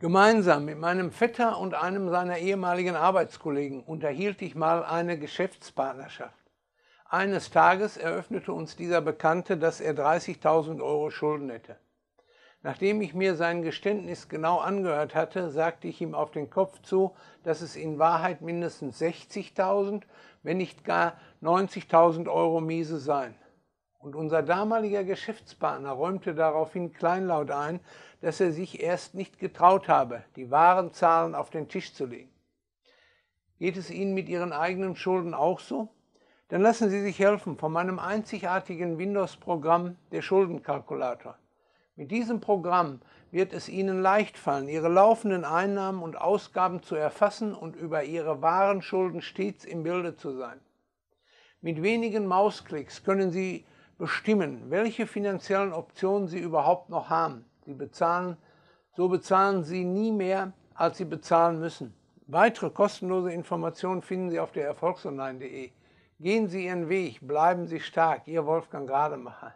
Gemeinsam mit meinem Vetter und einem seiner ehemaligen Arbeitskollegen unterhielt ich mal eine Geschäftspartnerschaft. Eines Tages eröffnete uns dieser Bekannte, dass er 30.000 Euro Schulden hätte. Nachdem ich mir sein Geständnis genau angehört hatte, sagte ich ihm auf den Kopf zu, dass es in Wahrheit mindestens 60.000, wenn nicht gar 90.000 Euro miese seien. Und unser damaliger Geschäftspartner räumte daraufhin kleinlaut ein, dass er sich erst nicht getraut habe, die wahren Zahlen auf den Tisch zu legen. Geht es Ihnen mit Ihren eigenen Schulden auch so? Dann lassen Sie sich helfen von meinem einzigartigen Windows-Programm, der Schuldenkalkulator. Mit diesem Programm wird es Ihnen leicht fallen, Ihre laufenden Einnahmen und Ausgaben zu erfassen und über Ihre wahren Schulden stets im Bilde zu sein. Mit wenigen Mausklicks können Sie bestimmen, welche finanziellen Optionen sie überhaupt noch haben. Sie bezahlen, so bezahlen sie nie mehr, als sie bezahlen müssen. Weitere kostenlose Informationen finden Sie auf der erfolgsonline.de. Gehen Sie Ihren Weg, bleiben Sie stark, Ihr Wolfgang Rademacher.